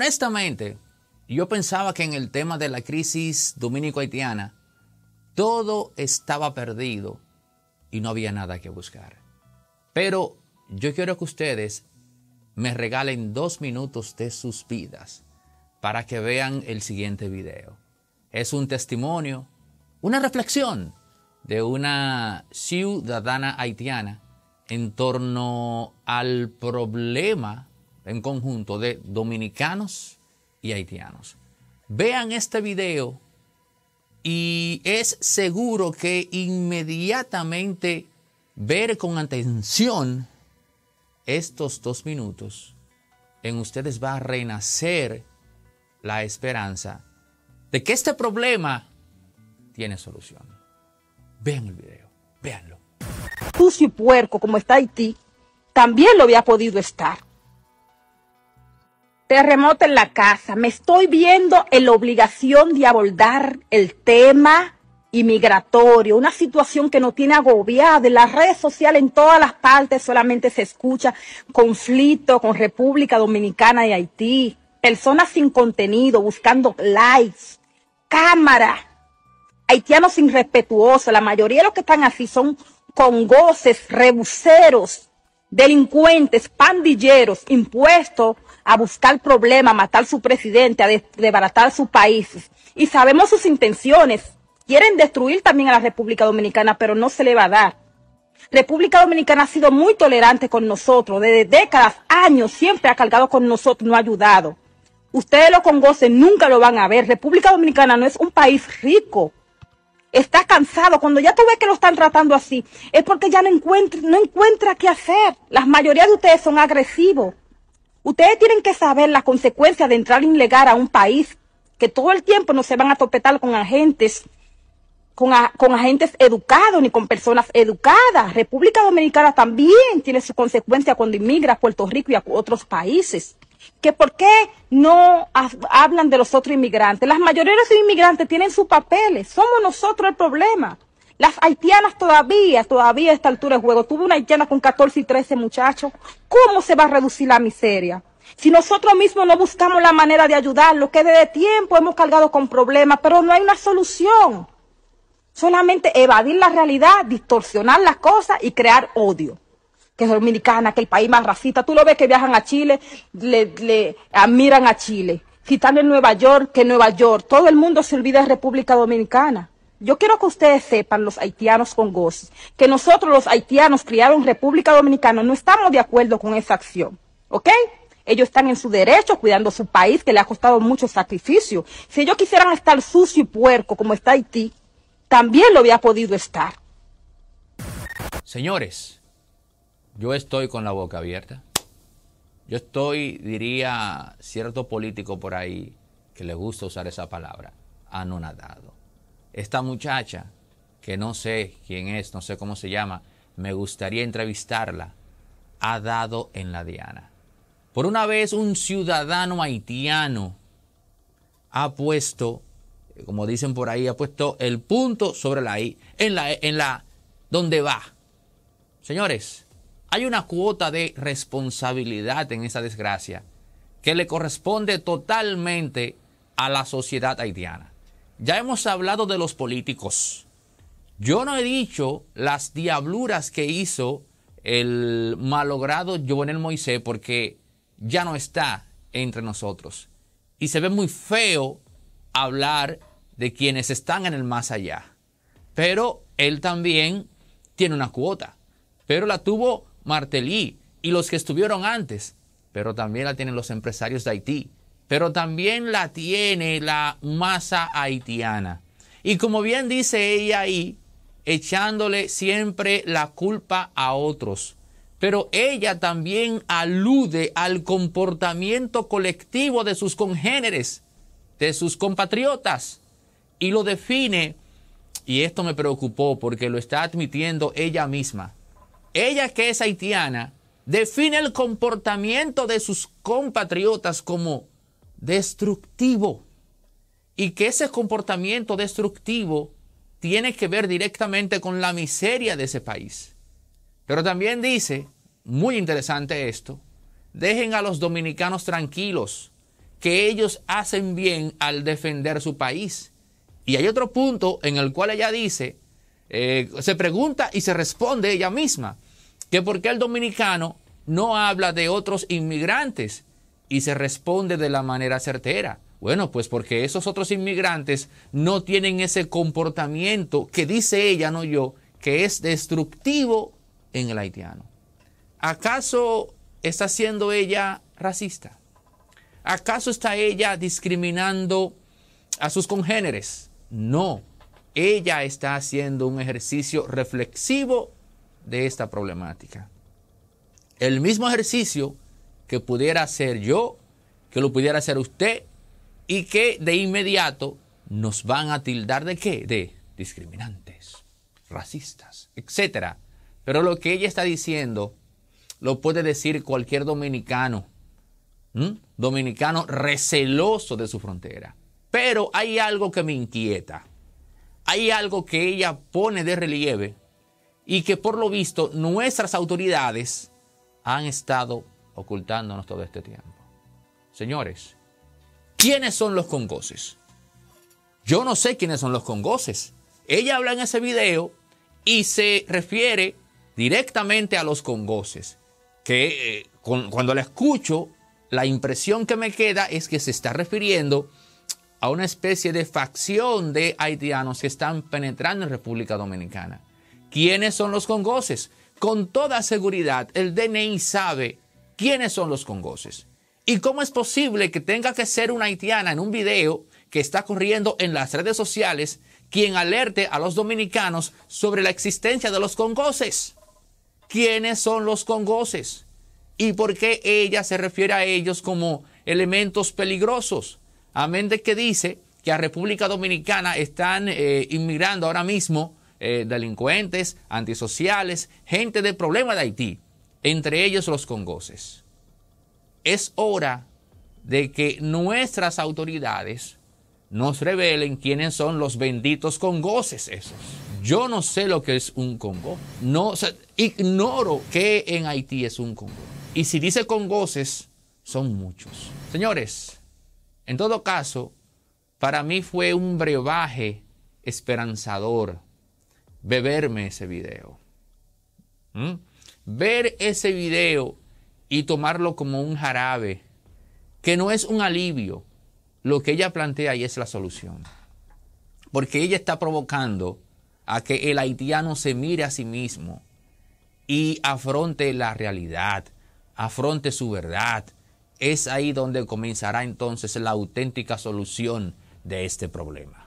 honestamente, yo pensaba que en el tema de la crisis dominico-haitiana, todo estaba perdido y no había nada que buscar. Pero yo quiero que ustedes me regalen dos minutos de sus vidas para que vean el siguiente video. Es un testimonio, una reflexión de una ciudadana haitiana en torno al problema en conjunto de dominicanos y haitianos. Vean este video y es seguro que inmediatamente ver con atención estos dos minutos, en ustedes va a renacer la esperanza de que este problema tiene solución. Vean el video, véanlo. Tú y puerco como está Haití, también lo había podido estar. Terremoto en la casa. Me estoy viendo en la obligación de abordar el tema inmigratorio, una situación que no tiene agobiada en las redes sociales, en todas las partes solamente se escucha conflicto con República Dominicana y Haití, personas sin contenido, buscando likes, cámara, haitianos irrespetuosos, la mayoría de los que están así son con goces, rebuseros, delincuentes, pandilleros, impuestos a buscar problemas, a matar a su presidente, a desbaratar su país. Y sabemos sus intenciones. Quieren destruir también a la República Dominicana, pero no se le va a dar. República Dominicana ha sido muy tolerante con nosotros, desde décadas, años, siempre ha cargado con nosotros, no ha ayudado. Ustedes lo congocen, nunca lo van a ver. República Dominicana no es un país rico, está cansado, cuando ya tú ves que lo están tratando así, es porque ya no encuentra, no encuentra qué hacer. La mayoría de ustedes son agresivos. Ustedes tienen que saber las consecuencias de entrar ilegal a un país, que todo el tiempo no se van a topetar con agentes con, agentes educados ni con personas educadas. República Dominicana también tiene su consecuencia cuando inmigra a Puerto Rico y a otros países por qué no hablan de los otros inmigrantes. Las mayorías de inmigrantes tienen sus papeles, somos nosotros el problema. Las haitianas todavía, todavía a esta altura de juego, tuve una haitiana con 14 y 13 muchachos, ¿cómo se va a reducir la miseria? Si nosotros mismos no buscamos la manera de ayudarlos, que desde tiempo hemos cargado con problemas, pero no hay una solución. Solamente evadir la realidad, distorsionar las cosas y crear odio. Que es dominicana, que el país más racista. Tú lo ves que viajan a Chile, le, admiran a Chile. Si están en Nueva York, que Nueva York. Todo el mundo se olvida de República Dominicana. Yo quiero que ustedes sepan, los haitianos con goces, que nosotros los haitianos criaron República Dominicana, no estamos de acuerdo con esa acción, ¿ok? Ellos están en su derecho cuidando su país que le ha costado mucho sacrificio. Si ellos quisieran estar sucio y puerco como está Haití, también lo había podido estar. Señores, yo estoy con la boca abierta. Yo estoy, diría cierto político por ahí, que le gusta usar esa palabra, anonadado. Esta muchacha, que no sé quién es, no sé cómo se llama, me gustaría entrevistarla, ha dado en la diana. Por una vez un ciudadano haitiano ha puesto como dicen por ahí, ha puesto el punto sobre la I, en la, en la donde va. Señores, hay una cuota de responsabilidad en esa desgracia que le corresponde totalmente a la sociedad haitiana. Ya hemos hablado de los políticos. Yo no he dicho las diabluras que hizo el malogrado Jovenel Moisés porque ya no está entre nosotros. Y se ve muy feo hablar de quienes están en el más allá. Pero él también tiene una cuota. Pero la tuvo martelí y los que estuvieron antes. Pero también la tienen los empresarios de Haití. Pero también la tiene la masa haitiana. Y como bien dice ella ahí, echándole siempre la culpa a otros. Pero ella también alude al comportamiento colectivo de sus congéneres, de sus compatriotas y lo define, y esto me preocupó porque lo está admitiendo ella misma. Ella que es haitiana, define el comportamiento de sus compatriotas como destructivo y que ese comportamiento destructivo tiene que ver directamente con la miseria de ese país. Pero también dice, muy interesante esto, dejen a los dominicanos tranquilos, que ellos hacen bien al defender su país. Y hay otro punto en el cual ella dice, eh, se pregunta y se responde ella misma, que por qué el dominicano no habla de otros inmigrantes y se responde de la manera certera. Bueno, pues porque esos otros inmigrantes no tienen ese comportamiento que dice ella, no yo, que es destructivo en el haitiano. ¿Acaso está siendo ella racista? ¿Acaso está ella discriminando a sus congéneres? No, ella está haciendo un ejercicio reflexivo de esta problemática. El mismo ejercicio que pudiera hacer yo, que lo pudiera hacer usted, y que de inmediato nos van a tildar de qué? De discriminantes, racistas, etc. Pero lo que ella está diciendo lo puede decir cualquier dominicano, dominicano receloso de su frontera. Pero hay algo que me inquieta. Hay algo que ella pone de relieve y que por lo visto nuestras autoridades han estado ocultándonos todo este tiempo. Señores, ¿quiénes son los congoces? Yo no sé quiénes son los congoces. Ella habla en ese video y se refiere directamente a los congoces, que eh, cuando la escucho, la impresión que me queda es que se está refiriendo a una especie de facción de haitianos que están penetrando en República Dominicana. ¿Quiénes son los congoces? Con toda seguridad, el DNI sabe quiénes son los congoces. ¿Y cómo es posible que tenga que ser una haitiana en un video que está corriendo en las redes sociales quien alerte a los dominicanos sobre la existencia de los congoces? ¿Quiénes son los congoces? ¿Y por qué ella se refiere a ellos como elementos peligrosos? amén de que dice que a República Dominicana están eh, inmigrando ahora mismo eh, delincuentes, antisociales, gente de problema de Haití, entre ellos los congoces. Es hora de que nuestras autoridades nos revelen quiénes son los benditos congoces esos. Yo no sé lo que es un Congo. No, ignoro que en Haití es un Congo. Y si dice congoces, son muchos. Señores, en todo caso, para mí fue un brebaje esperanzador beberme ese video. Ver ese video y tomarlo como un jarabe, que no es un alivio. Lo que ella plantea y es la solución. Porque ella está provocando a que el haitiano se mire a sí mismo y afronte la realidad, afronte su verdad, es ahí donde comenzará entonces la auténtica solución de este problema.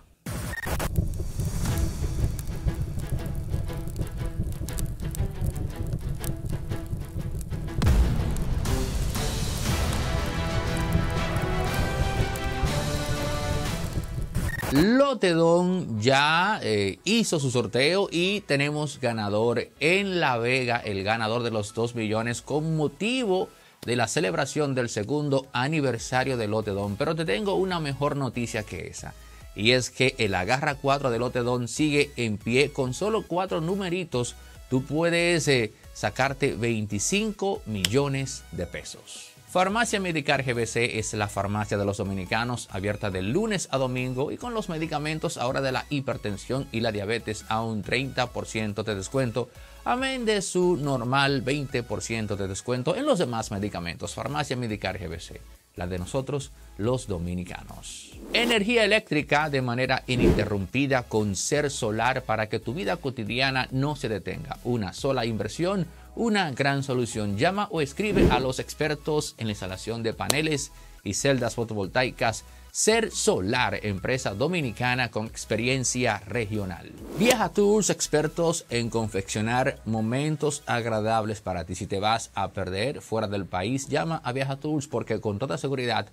Lotedón ya eh, hizo su sorteo y tenemos ganador en La Vega, el ganador de los 2 millones con motivo de la celebración del segundo aniversario del Lotedón. Pero te tengo una mejor noticia que esa. Y es que el agarra 4 del Lotedón sigue en pie. Con solo cuatro numeritos, tú puedes eh, sacarte 25 millones de pesos. Farmacia Medicar GBC es la farmacia de los dominicanos, abierta de lunes a domingo y con los medicamentos ahora de la hipertensión y la diabetes a un 30% de descuento amén de su normal 20% de descuento en los demás medicamentos. Farmacia Medicar GBC, la de nosotros los dominicanos. Energía eléctrica de manera ininterrumpida con ser solar para que tu vida cotidiana no se detenga. Una sola inversión, una gran solución. Llama o escribe a los expertos en la instalación de paneles y celdas fotovoltaicas ser Solar, empresa dominicana con experiencia regional. Viaja expertos en confeccionar momentos agradables para ti. Si te vas a perder fuera del país, llama a Viaja porque con toda seguridad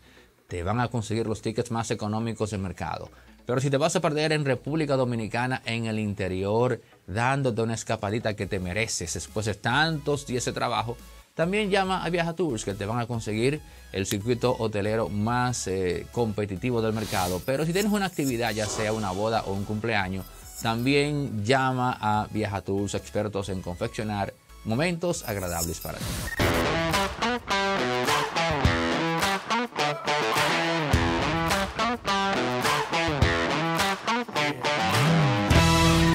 te van a conseguir los tickets más económicos del mercado. Pero si te vas a perder en República Dominicana, en el interior, dándote una escapadita que te mereces después de tantos días de trabajo, también llama a Viaja Tours que te van a conseguir el circuito hotelero más eh, competitivo del mercado. Pero si tienes una actividad, ya sea una boda o un cumpleaños, también llama a Viaja Tours, expertos en confeccionar momentos agradables para ti.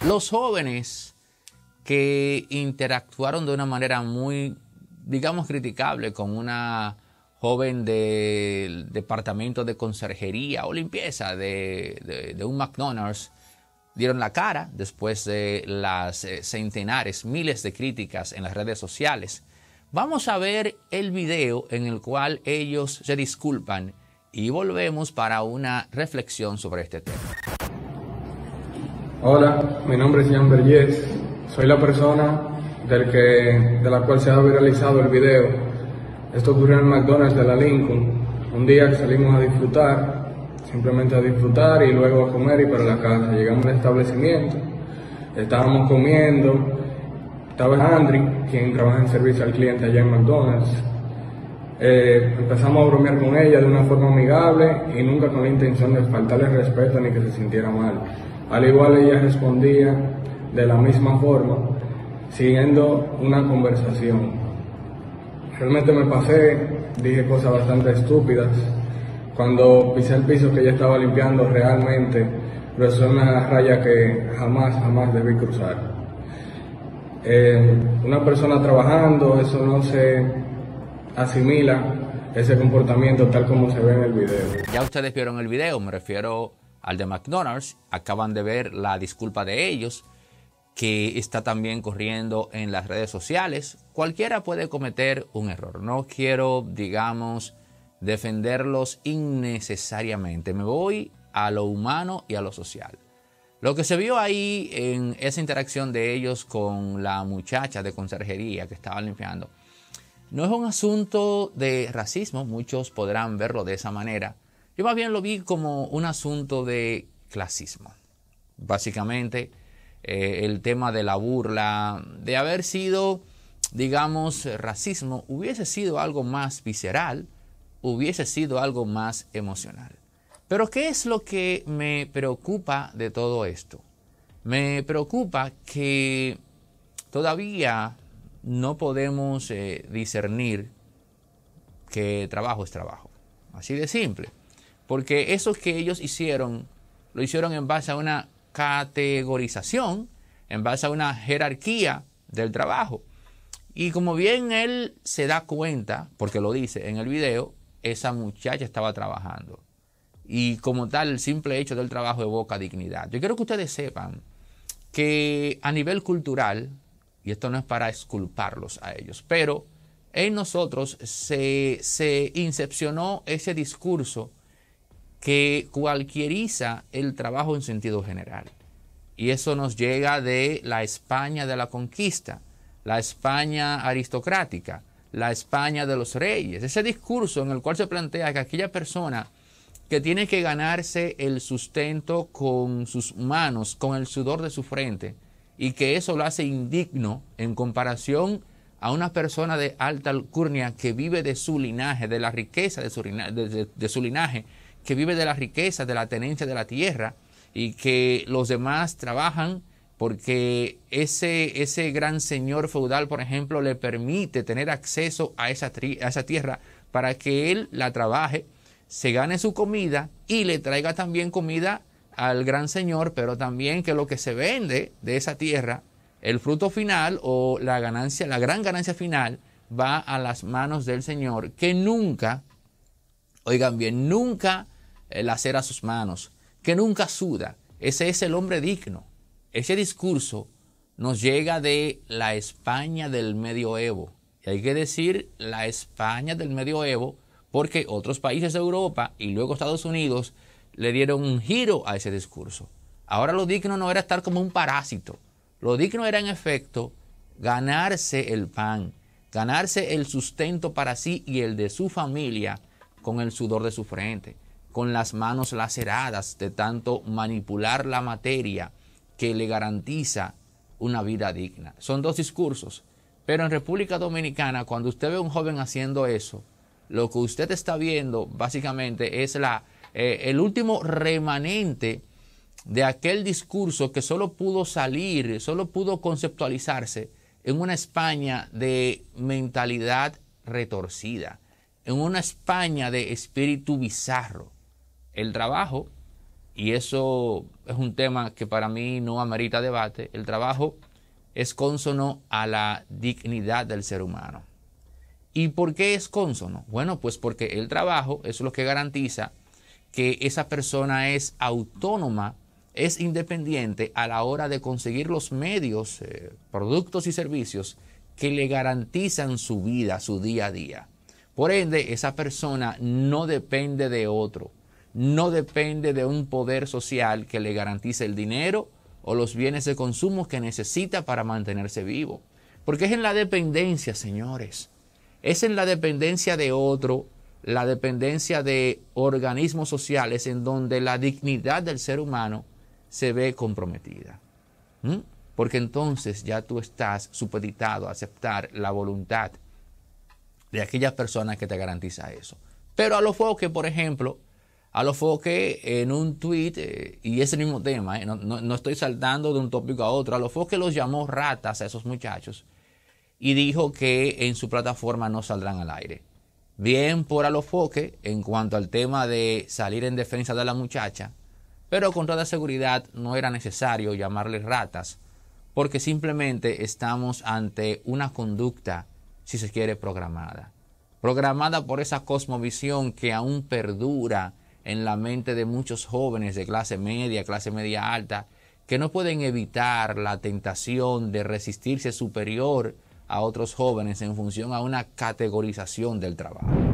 Los jóvenes que interactuaron de una manera muy digamos, criticable con una joven del departamento de conserjería o limpieza de, de, un McDonald's dieron la cara después de las eh, centenares, miles de críticas en las redes sociales. Vamos a ver el video en el cual ellos se disculpan y volvemos para una reflexión sobre este tema. Hola, mi nombre es Jan Vergés, soy la persona del que, de la cual se ha viralizado el video. Esto ocurrió en McDonald's de la Lincoln. Un día salimos a disfrutar, simplemente a disfrutar y luego a comer y para la casa. Llegamos al establecimiento, estábamos comiendo. Estaba Andri, quien trabaja en servicio al cliente allá en McDonald's. Eh, empezamos a bromear con ella de una forma amigable y nunca con la intención de faltarle respeto ni que se sintiera mal. Al igual ella respondía de la misma forma siguiendo una conversación. Realmente me pasé, dije cosas bastante estúpidas. Cuando pisé el piso que ya estaba limpiando, realmente es una raya que jamás, jamás debí cruzar. Eh, una persona trabajando, eso no se asimila, ese comportamiento tal como se ve en el video. Ya ustedes vieron el video, me refiero al de McDonald's, acaban de ver la disculpa de ellos que está también corriendo en las redes sociales, cualquiera puede cometer un error. No quiero, digamos, defenderlos innecesariamente. Me voy a lo humano y a lo social. Lo que se vio ahí en esa interacción de ellos con la muchacha de conserjería que estaba limpiando, no es un asunto de racismo, muchos podrán verlo de esa manera. Yo más bien lo vi como un asunto de clasismo. Básicamente, eh, el tema de la burla, de haber sido, digamos, racismo, hubiese sido algo más visceral, hubiese sido algo más emocional. Pero ¿qué es lo que me preocupa de todo esto? Me preocupa que todavía no podemos eh, discernir que trabajo es trabajo. Así de simple. Porque eso que ellos hicieron, lo hicieron en base a una categorización en base a una jerarquía del trabajo. Y como bien él se da cuenta, porque lo dice en el video, esa muchacha estaba trabajando. Y como tal, el simple hecho del trabajo evoca dignidad. Yo quiero que ustedes sepan que a nivel cultural, y esto no es para exculparlos a ellos, pero en nosotros se, se incepcionó ese discurso que cualquieriza el trabajo en sentido general. Y eso nos llega de la España de la conquista, la España aristocrática, la España de los reyes. Ese discurso en el cual se plantea que aquella persona que tiene que ganarse el sustento con sus manos, con el sudor de su frente, y que eso lo hace indigno en comparación a una persona de alta alcurnia que vive de su linaje, de la riqueza de su, de su linaje, que vive de la riqueza, de la tenencia de la tierra, y que los demás trabajan porque ese, ese gran señor feudal, por ejemplo, le permite tener acceso a esa, a esa tierra para que él la trabaje, se gane su comida y le traiga también comida al gran señor, pero también que lo que se vende de esa tierra, el fruto final o la ganancia, la gran ganancia final, va a las manos del Señor, que nunca, oigan bien, nunca el hacer a sus manos, que nunca suda. Ese es el hombre digno. Ese discurso nos llega de la España del medioevo. Y hay que decir la España del medioevo porque otros países de Europa y luego Estados Unidos le dieron un giro a ese discurso. Ahora lo digno no era estar como un parásito. Lo digno era en efecto ganarse el pan, ganarse el sustento para sí y el de su familia con el sudor de su frente con las manos laceradas de tanto manipular la materia que le garantiza una vida digna. Son dos discursos, pero en República Dominicana cuando usted ve a un joven haciendo eso, lo que usted está viendo básicamente es la, eh, el último remanente de aquel discurso que solo pudo salir, solo pudo conceptualizarse en una España de mentalidad retorcida, en una España de espíritu bizarro, el trabajo, y eso es un tema que para mí no amerita debate, el trabajo es cónsono a la dignidad del ser humano. ¿Y por qué es cónsono? Bueno, pues porque el trabajo es lo que garantiza que esa persona es autónoma, es independiente a la hora de conseguir los medios, eh, productos y servicios que le garantizan su vida, su día a día. Por ende, esa persona no depende de otro no depende de un poder social que le garantice el dinero o los bienes de consumo que necesita para mantenerse vivo. Porque es en la dependencia, señores. Es en la dependencia de otro, la dependencia de organismos sociales en donde la dignidad del ser humano se ve comprometida. ¿Mm? Porque entonces ya tú estás supeditado a aceptar la voluntad de aquellas personas que te garantiza eso. Pero a los foques, por ejemplo, a lo foque en un tweet, eh, y ese mismo tema, eh, no, no, estoy saltando de un tópico a otro, a lo foque los llamó ratas a esos muchachos y dijo que en su plataforma no saldrán al aire. Bien por a lo en cuanto al tema de salir en defensa de la muchacha, pero con toda seguridad no era necesario llamarles ratas, porque simplemente estamos ante una conducta, si se quiere, programada. Programada por esa cosmovisión que aún perdura en la mente de muchos jóvenes de clase media, clase media alta, que no pueden evitar la tentación de resistirse superior a otros jóvenes en función a una categorización del trabajo.